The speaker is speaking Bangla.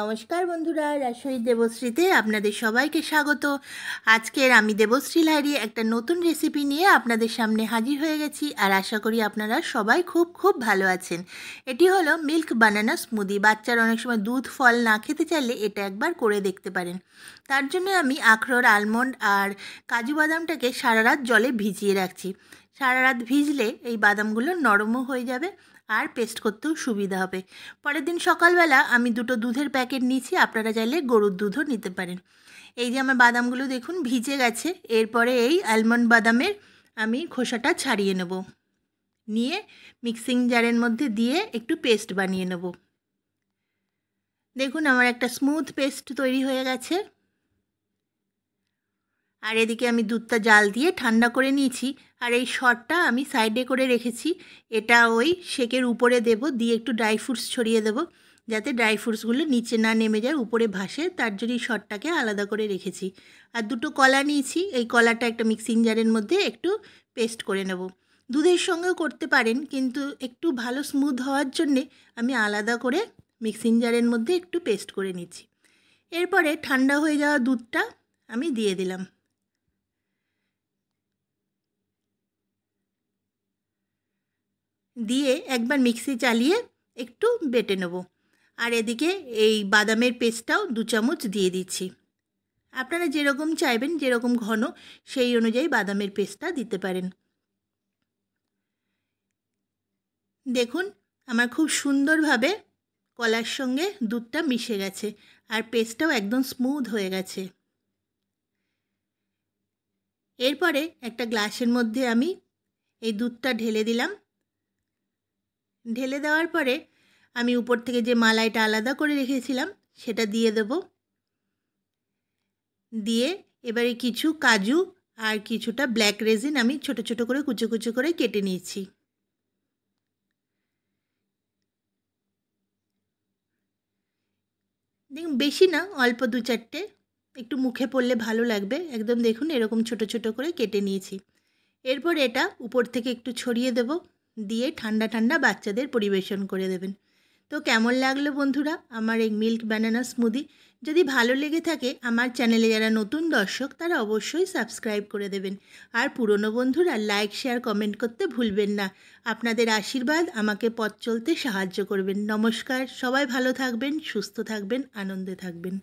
নমস্কার বন্ধুরা রাজশাহী দেবশ্রীতে আপনাদের সবাইকে স্বাগত আজকের আমি দেবশ্রী লাইরি একটা নতুন রেসিপি নিয়ে আপনাদের সামনে হাজির হয়ে গেছি আর আশা করি আপনারা সবাই খুব খুব ভালো আছেন এটি হলো মিল্ক বানানা স্মুদি বাচ্চার অনেক সময় দুধ ফল না খেতে চাইলে এটা একবার করে দেখতে পারেন তার জন্য আমি আখরোর আলমন্ড আর কাজু বাদামটাকে সারা রাত জলে ভিজিয়ে রাখছি সারা রাত ভিজলে এই বাদামগুলো নরমও হয়ে যাবে আর পেস্ট করতেও সুবিধা হবে পরের দিন সকালবেলা আমি দুটো দুধের প্যাকেট নিয়েছি আপনারা চাইলে গরুর দুধও নিতে পারেন এই যে আমার বাদামগুলো দেখুন ভিজে গেছে এরপরে এই আলমন্ড বাদামের আমি খোসাটা ছাড়িয়ে নেব নিয়ে মিক্সিং জারের মধ্যে দিয়ে একটু পেস্ট বানিয়ে নেব দেখুন আমার একটা স্মুথ পেস্ট তৈরি হয়ে গেছে আর এদিকে আমি দুধটা জাল দিয়ে ঠান্ডা করে নিয়েছি আর এই শটটা আমি সাইডে করে রেখেছি এটা ওই শেকের উপরে দেব দিয়ে একটু ড্রাই ফ্রুটস ছড়িয়ে দেব যাতে ড্রাই ফ্রুটসগুলো নিচে না নেমে যায় উপরে ভাসে তার এই শটটাকে আলাদা করে রেখেছি আর দুটো কলা নিয়েছি এই কলাটা একটা মিক্সিং জারের মধ্যে একটু পেস্ট করে নেব দুধের সঙ্গেও করতে পারেন কিন্তু একটু ভালো স্মুথ হওয়ার জন্যে আমি আলাদা করে মিক্সিং জারের মধ্যে একটু পেস্ট করে নিচ্ছি এরপরে ঠান্ডা হয়ে যাওয়া দুধটা আমি দিয়ে দিলাম দিয়ে একবার মিক্সি চালিয়ে একটু বেটে নেব আর এদিকে এই বাদামের পেস্টটাও দু চামচ দিয়ে দিচ্ছি আপনারা যেরকম চাইবেন যেরকম ঘন সেই অনুযায়ী বাদামের পেস্টটা দিতে পারেন দেখুন আমার খুব সুন্দরভাবে কলার সঙ্গে দুধটা মিশে গেছে আর পেস্টটাও একদম স্মুথ হয়ে গেছে এরপরে একটা গ্লাসের মধ্যে আমি এই দুধটা ঢেলে দিলাম ঢেলে দেওয়ার পরে আমি উপর থেকে যে মালাইটা আলাদা করে রেখেছিলাম সেটা দিয়ে দেব দিয়ে এবারে কিছু কাজু আর কিছুটা ব্ল্যাক রেজিন আমি ছোট ছোট করে কুচো কুচো করে কেটে নিয়েছি দেখুন বেশি না অল্প দু চারটে একটু মুখে পড়লে ভালো লাগবে একদম দেখুন এরকম ছোট ছোট করে কেটে নিয়েছি এরপর এটা উপর থেকে একটু ছড়িয়ে দেবো দিয়ে ঠান্ডা ঠান্ডা বাচ্চাদের পরিবেশন করে দেবেন তো কেমন লাগলো বন্ধুরা আমার এই মিল্ক ব্যানানা স্মুদি যদি ভালো লেগে থাকে আমার চ্যানেলে যারা নতুন দর্শক তারা অবশ্যই সাবস্ক্রাইব করে দেবেন আর পুরনো বন্ধুরা লাইক শেয়ার কমেন্ট করতে ভুলবেন না আপনাদের আশীর্বাদ আমাকে পথ চলতে সাহায্য করবেন নমস্কার সবাই ভালো থাকবেন সুস্থ থাকবেন আনন্দে থাকবেন